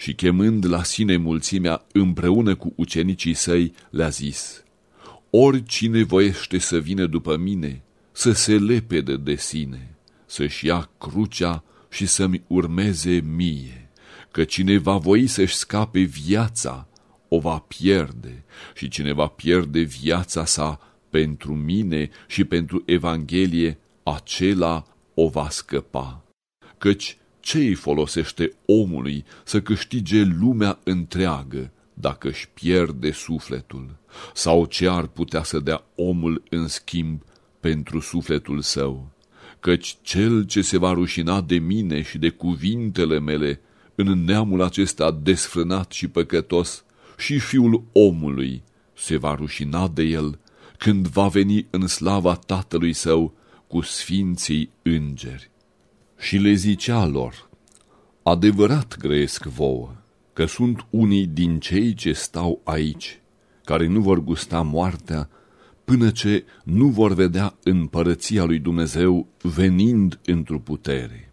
și chemând la sine mulțimea împreună cu ucenicii săi, le-a zis, Oricine voiește să vină după mine, să se lepede de sine, să-și ia crucea și să-mi urmeze mie, că cine va voi să-și scape viața, o va pierde, și cine va pierde viața sa pentru mine și pentru Evanghelie, acela o va scăpa. Căci ce îi folosește omului să câștige lumea întreagă dacă își pierde sufletul? Sau ce ar putea să dea omul în schimb pentru sufletul său? Căci cel ce se va rușina de mine și de cuvintele mele în neamul acesta desfrânat și păcătos, și fiul omului se va rușina de el când va veni în slava tatălui său cu sfinții îngeri. Și le zicea lor, adevărat grăiesc vouă, că sunt unii din cei ce stau aici, care nu vor gusta moartea până ce nu vor vedea împărăția lui Dumnezeu venind într-o putere.